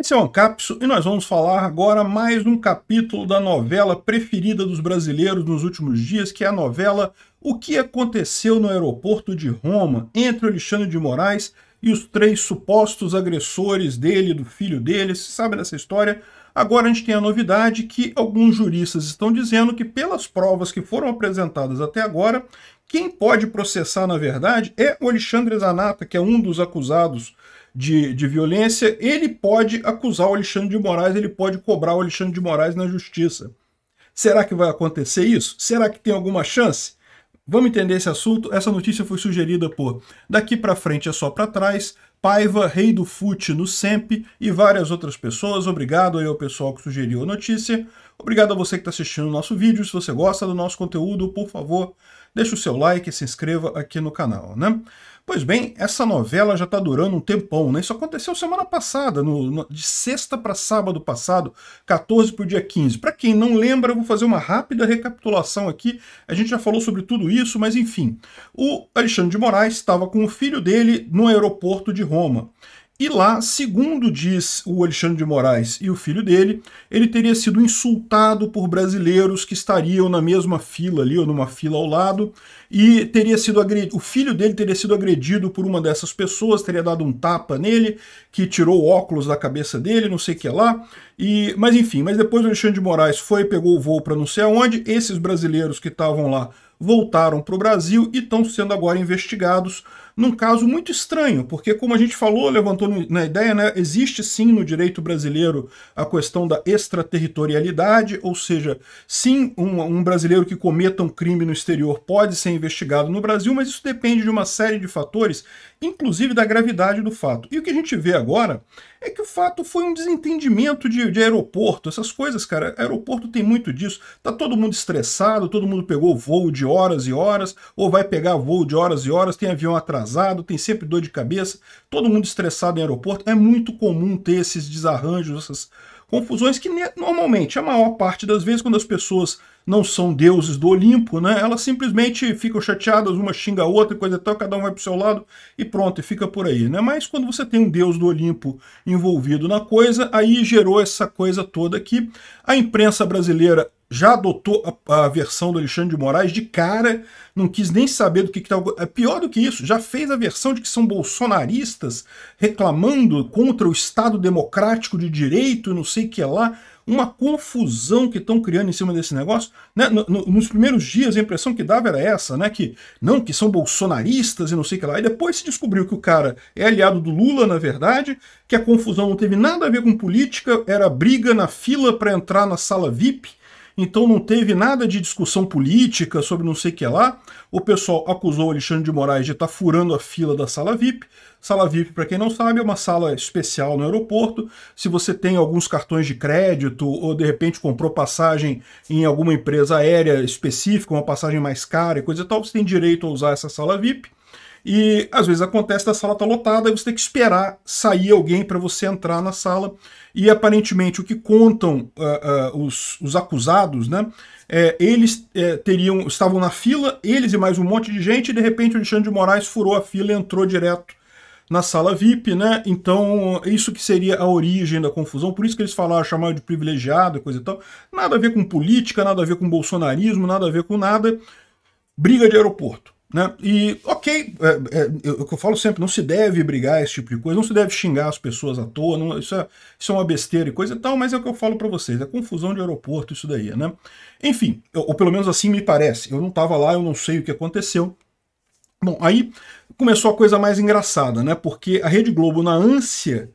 Esse é o Ancapso e nós vamos falar agora mais um capítulo da novela preferida dos brasileiros nos últimos dias, que é a novela O que aconteceu no aeroporto de Roma entre Alexandre de Moraes e os três supostos agressores dele, do filho dele, se sabe dessa história? Agora a gente tem a novidade que alguns juristas estão dizendo que pelas provas que foram apresentadas até agora, quem pode processar, na verdade, é o Alexandre Zanata, que é um dos acusados de, de violência, ele pode acusar o Alexandre de Moraes, ele pode cobrar o Alexandre de Moraes na justiça. Será que vai acontecer isso? Será que tem alguma chance? Vamos entender esse assunto. Essa notícia foi sugerida por Daqui para frente é só para trás, Paiva, Rei do Fute no Sempe e várias outras pessoas. Obrigado aí ao pessoal que sugeriu a notícia. Obrigado a você que está assistindo o nosso vídeo. Se você gosta do nosso conteúdo, por favor, deixe o seu like e se inscreva aqui no canal, né? Pois bem, essa novela já está durando um tempão, né? Isso aconteceu semana passada, no, no, de sexta para sábado passado, 14 para o dia 15. Para quem não lembra, eu vou fazer uma rápida recapitulação aqui. A gente já falou sobre tudo isso, mas enfim. O Alexandre de Moraes estava com o filho dele no aeroporto de Roma. E lá, segundo diz o Alexandre de Moraes e o filho dele, ele teria sido insultado por brasileiros que estariam na mesma fila ali, ou numa fila ao lado, e teria sido agredido, o filho dele teria sido agredido por uma dessas pessoas, teria dado um tapa nele, que tirou óculos da cabeça dele, não sei o que lá. E, mas enfim, mas depois o Alexandre de Moraes foi, pegou o voo para não sei aonde, esses brasileiros que estavam lá voltaram para o Brasil e estão sendo agora investigados num caso muito estranho, porque como a gente falou, levantou na né, ideia, né, existe sim no direito brasileiro a questão da extraterritorialidade, ou seja, sim, um, um brasileiro que cometa um crime no exterior pode ser investigado no Brasil, mas isso depende de uma série de fatores, inclusive da gravidade do fato. E o que a gente vê agora é que o fato foi um desentendimento de, de, aeroporto, essas coisas, cara. Aeroporto tem muito disso. Tá todo mundo estressado, todo mundo pegou voo de horas e horas, ou vai pegar voo de horas e horas, tem avião atrasado, tem sempre dor de cabeça, todo mundo estressado em aeroporto. É muito comum ter esses desarranjos, essas confusões que normalmente, a maior parte das vezes, quando as pessoas não são deuses do Olimpo, né, elas simplesmente ficam chateadas, uma xinga a outra, coisa e tal, cada um vai para o seu lado e pronto, e fica por aí. Né? Mas quando você tem um deus do Olimpo envolvido na coisa, aí gerou essa coisa toda que a imprensa brasileira já adotou a, a, versão do Alexandre de Moraes de cara, não quis nem saber do que está Que tá é pior do que isso, já fez a versão de que são bolsonaristas reclamando contra o Estado Democrático de Direito, não sei o que lá. Uma confusão que estão criando em cima desse negócio. Né? No, no, nos primeiros dias a impressão que dava era essa, né? Que não, que são bolsonaristas e não sei o que lá. E depois se descobriu que o cara é aliado do Lula, na verdade, que a confusão não teve nada a ver com política, era briga na fila para entrar na sala VIP então não teve nada de discussão política sobre não sei o que lá. O pessoal acusou o Alexandre de Moraes de estar tá furando a fila da sala VIP. Sala VIP, para quem não sabe, é uma sala especial no aeroporto. Se você tem alguns cartões de crédito ou de repente comprou passagem em alguma empresa aérea específica, uma passagem mais cara e coisa e tal, você tem direito a usar essa sala VIP. E às vezes acontece da sala tá lotada e você tem que esperar sair alguém para você entrar na sala. E aparentemente o que contam uh, uh, os, os, acusados, né? É, eles é, teriam estavam na fila, eles e mais um monte de gente, e de repente o Alexandre de Moraes furou a fila e entrou direto na sala VIP, né? Então, isso que seria a origem da confusão, por isso que eles falaram, chamaram de privilegiado, e coisa e tal. Nada a ver com política, nada a ver com bolsonarismo, nada a ver com nada. Briga de aeroporto. Né? E, ok, é, é, eu, eu falo sempre, não se deve brigar esse tipo de coisa, não se deve xingar as pessoas à toa, não, isso, é, isso é uma besteira e coisa e tal, mas é o que eu falo para vocês, é confusão de aeroporto isso daí, né? Enfim, eu, ou pelo menos assim me parece, eu não estava lá, eu não sei o que aconteceu. Bom, aí começou a coisa mais engraçada, né? Porque a Rede Globo, na ânsia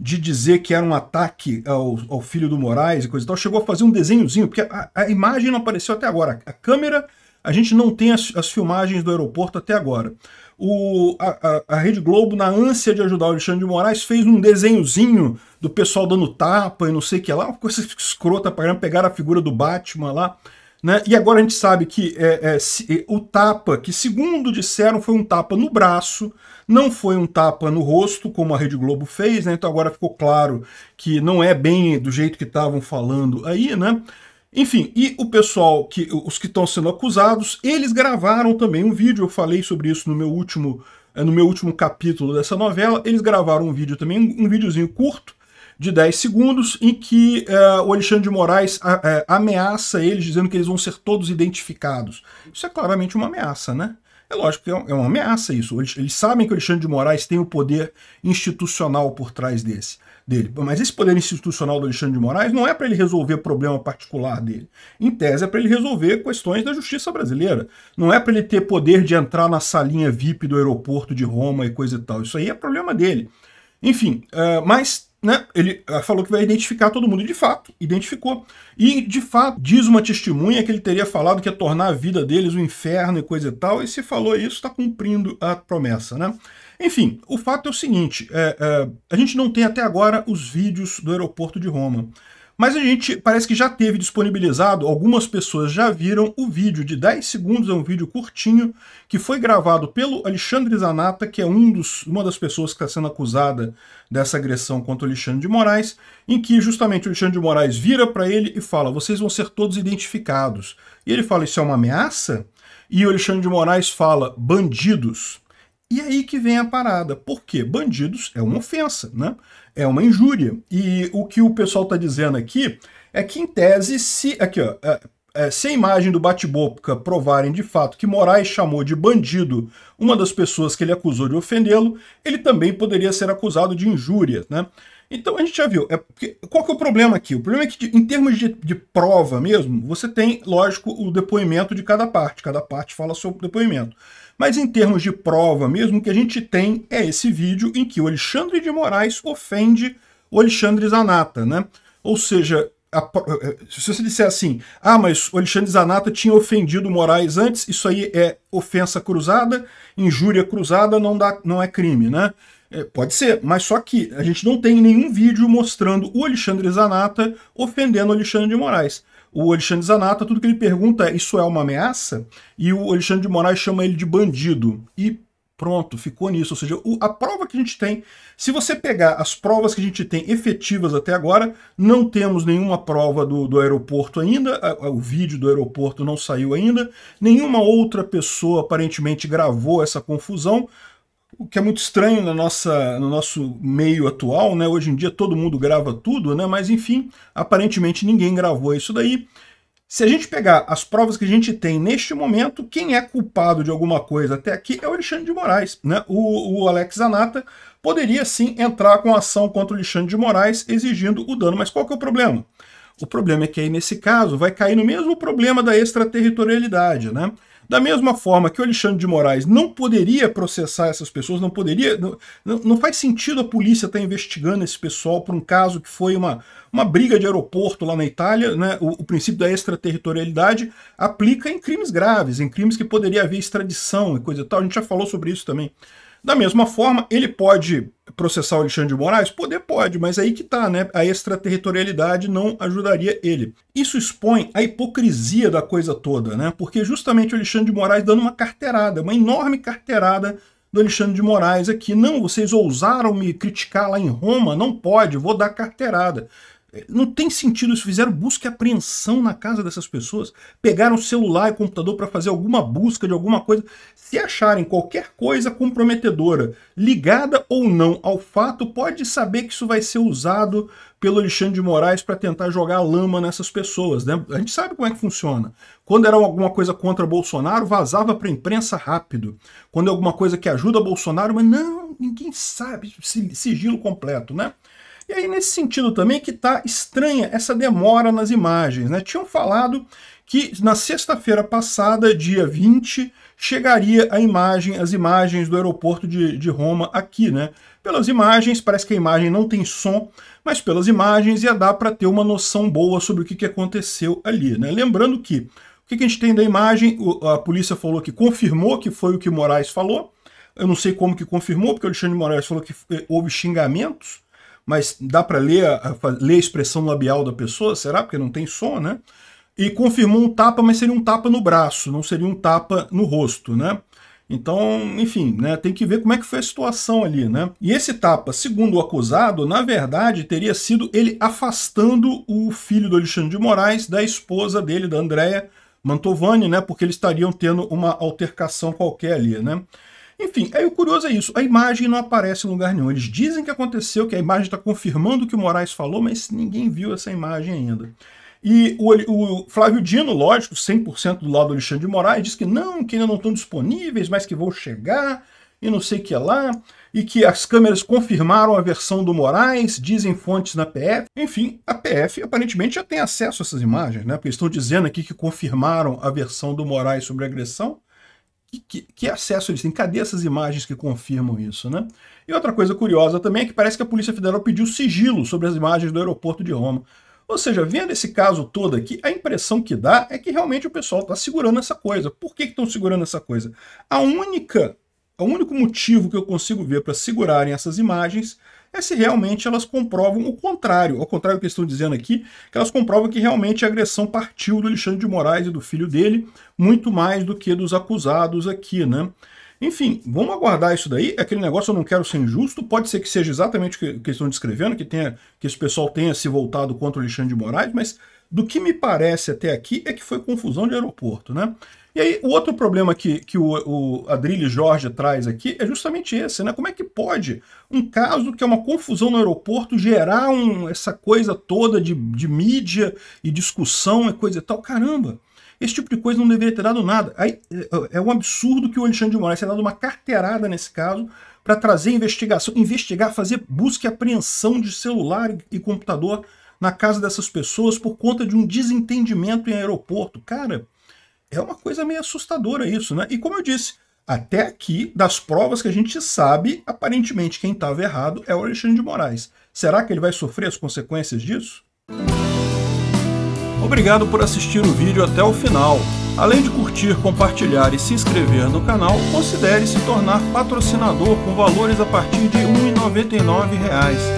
de dizer que era um ataque ao, ao filho do Moraes e coisa e tal, chegou a fazer um desenhozinho, porque a, a imagem não apareceu até agora, a câmera a gente não tem as, as filmagens do aeroporto até agora. O, a, a, a, Rede Globo, na ânsia de ajudar o Alexandre de Moraes, fez um desenhozinho do pessoal dando tapa e não sei o que lá, uma coisa escrota para pegar a figura do Batman lá. Né? E agora a gente sabe que é, é, se, é, o tapa, que segundo disseram, foi um tapa no braço, não foi um tapa no rosto, como a Rede Globo fez, né? Então agora ficou claro que não é bem do jeito que estavam falando aí, né? Enfim, e o pessoal, que, os que estão sendo acusados, eles gravaram também um vídeo, eu falei sobre isso no meu último, eh, no meu último capítulo dessa novela, eles gravaram um vídeo também, um videozinho curto, de 10 segundos, em que uh, o Alexandre de Moraes eh, ameaça eles, dizendo que eles vão ser todos identificados. Isso é claramente uma ameaça, né? É lógico que é, é uma ameaça isso. Eles, eles sabem que o Alexandre de Moraes tem o poder institucional por trás desse dele. Mas esse poder institucional do Alexandre de Moraes não é para ele resolver problema particular dele. Em tese, é para ele resolver questões da justiça brasileira. Não é para ele ter poder de entrar na salinha VIP do aeroporto de Roma e coisa e tal. Isso aí é problema dele. Enfim, uh, mas né, ele eh, falou que vai identificar todo mundo. E de fato, identificou. E de fato, diz uma testemunha que ele teria falado que ia tornar a vida deles um inferno e coisa e tal. E se falou isso, está cumprindo a promessa, né? Enfim, o fato é o seguinte: é, é, a gente não tem até agora os vídeos do aeroporto de Roma. Mas a gente parece que já teve disponibilizado, algumas pessoas já viram o vídeo de 10 segundos, é um vídeo curtinho, que foi gravado pelo Alexandre Zanata, que é um dos, uma das pessoas que está sendo acusada dessa agressão contra o Alexandre de Moraes, em que justamente o Alexandre de Moraes vira para ele e fala: vocês vão ser todos identificados. E ele fala: isso é uma ameaça? E o Alexandre de Moraes fala: bandidos. E é aí que vem a parada. Porque bandidos é uma ofensa, né? É uma injúria. E o que o pessoal está dizendo aqui é que, em tese, se. Aqui, ó. É, é, se a imagem do bate-boca provarem de fato que Moraes chamou de bandido uma das pessoas que ele acusou de ofendê-lo, ele também poderia ser acusado de injúria, né? Então a gente já viu. É qual que é o problema aqui? O problema é que, em termos de, de, prova mesmo, você tem, lógico, o depoimento de cada parte. Cada parte fala seu depoimento. Mas em termos de prova mesmo, o que a gente tem é esse vídeo em que o Alexandre de Moraes ofende o Alexandre Zanata, né? Ou seja, a, eh, eh, se você disser assim, ah, mas o Alexandre Zanata tinha ofendido Moraes antes, isso aí é ofensa cruzada, injúria cruzada não, dá, não é crime, né? É, pode ser, mas só que a gente não tem nenhum vídeo mostrando o Alexandre Zanata ofendendo o Alexandre de Moraes. O Alexandre Zanata, tudo que ele pergunta é: isso é uma ameaça? E o Alexandre de Moraes chama ele de bandido. E Pronto, ficou nisso. Ou seja, a prova que a gente tem, se você pegar as provas que a gente tem efetivas até agora, não temos nenhuma prova do, do aeroporto ainda, o vídeo do aeroporto não saiu ainda, nenhuma outra pessoa aparentemente gravou essa confusão o que é muito estranho na nossa, no nosso meio atual, né? Hoje em dia todo mundo grava tudo, né? Mas enfim, aparentemente ninguém gravou isso daí. Se a gente pegar as provas que a gente tem neste momento, quem é culpado de alguma coisa até aqui é o Alexandre de Moraes. Né? O, o Alex Zanata poderia sim entrar com ação contra o Alexandre de Moraes exigindo o dano. Mas qual que é o problema? O problema é que aí, nesse caso, vai cair no mesmo problema da extraterritorialidade, né? Da mesma forma que o Alexandre de Moraes não poderia processar essas pessoas, não poderia. Não, não faz sentido a polícia estar tá investigando esse pessoal por um caso que foi uma, uma briga de aeroporto lá na Itália, né? O, o princípio da extraterritorialidade aplica em crimes graves, em crimes que poderia haver extradição e coisa e tal. A gente já falou sobre isso também. Da mesma forma, ele pode processar o Alexandre de Moraes? Poder pode, mas aí que tá, né? A extraterritorialidade não ajudaria ele. Isso expõe a hipocrisia da coisa toda, né? Porque justamente o Alexandre de Moraes dando uma carteirada, uma enorme carteirada do Alexandre de Moraes aqui. Não, vocês ousaram me criticar lá em Roma, não pode, vou dar carteirada. Não tem sentido isso. Fizeram busca e apreensão na casa dessas pessoas. Pegaram celular e computador para fazer alguma busca de alguma coisa. Se acharem qualquer coisa comprometedora, ligada ou não ao fato, pode saber que isso vai ser usado pelo Alexandre de Moraes para tentar jogar lama nessas pessoas. Né? A gente sabe como é que funciona. Quando era alguma coisa contra Bolsonaro, vazava para a imprensa rápido. Quando é alguma coisa que ajuda Bolsonaro, mas não, ninguém sabe, sigilo completo, né? E aí, nesse sentido também, que está estranha essa demora nas imagens. Né? Tinham falado que na sexta-feira passada, dia 20, chegaria a imagem, as imagens do aeroporto de, de Roma aqui, né? Pelas imagens, parece que a imagem não tem som, mas pelas imagens ia dar para ter uma noção boa sobre o que, que aconteceu ali, né? Lembrando que o que, que a gente tem da imagem, a polícia falou que confirmou que foi o que Moraes falou, eu não sei como que confirmou, porque o Alexandre Moraes falou que eh, houve xingamentos, mas dá para ler a, a, ler a expressão labial da pessoa, será? Porque não tem som, né? E confirmou um tapa, mas seria um tapa no braço, não seria um tapa no rosto, né? Então, enfim, né, tem que ver como é que foi a situação ali, né? E esse tapa, segundo o acusado, na verdade teria sido ele afastando o filho do Alexandre de Moraes da esposa dele, da Andréa Mantovani, né? Porque eles estariam tendo uma altercação qualquer ali, né? Enfim, aí o curioso é isso. A imagem não aparece em lugar nenhum. Eles dizem que aconteceu, que a imagem está confirmando o que o Moraes falou, mas ninguém viu essa imagem ainda. E o, o Flávio Dino, lógico, 100% do lado do Alexandre de Moraes, diz que não, que ainda não estão disponíveis, mas que vão chegar e não sei o que lá, e que as câmeras confirmaram a versão do Moraes, dizem fontes na PF. Enfim, a PF aparentemente já tem acesso a essas imagens, né? Porque estão dizendo aqui que confirmaram a versão do Moraes sobre agressão que, que, acesso eles têm? Cadê essas imagens que confirmam isso, né? E outra coisa curiosa também é que parece que a Polícia Federal pediu sigilo sobre as imagens do aeroporto de Roma. Ou seja, vendo esse caso todo aqui, a impressão que dá é que realmente o pessoal está segurando essa coisa. Por que estão segurando essa coisa? A única, o único motivo que eu consigo ver para segurarem essas imagens é se realmente elas comprovam o contrário, ao contrário do que estão dizendo aqui, que elas comprovam que realmente a agressão partiu do Alexandre de Moraes e do filho dele, muito mais do que dos acusados aqui, né? Enfim, vamos aguardar isso daí. Aquele negócio eu não quero ser injusto. Pode ser que seja exatamente o que eles estão descrevendo, que, tenha, que esse pessoal tenha se voltado contra o Alexandre de Moraes, mas do que me parece até aqui é que foi confusão de aeroporto, né? E aí, o outro problema que, que o, o Adrilho Jorge traz aqui é justamente esse, né? Como é que pode um caso que é uma confusão no aeroporto gerar um, essa coisa toda de, de mídia e discussão e coisa e tal? Caramba! Esse tipo de coisa não deveria ter dado nada. Aí, é, é um absurdo que o Alexandre de Moraes tenha dado uma carteirada nesse caso para trazer investigação, investigar, fazer busca e apreensão de celular e computador na casa dessas pessoas por conta de um desentendimento em aeroporto. Cara, é uma coisa meio assustadora isso, né? E como eu disse, até aqui, das provas que a gente sabe, aparentemente quem estava errado é o Alexandre de Moraes. Será que ele vai sofrer as consequências disso? Obrigado por assistir o vídeo até o final. Além de curtir, compartilhar e se inscrever no canal, considere se tornar patrocinador com valores a partir de R$ 1,99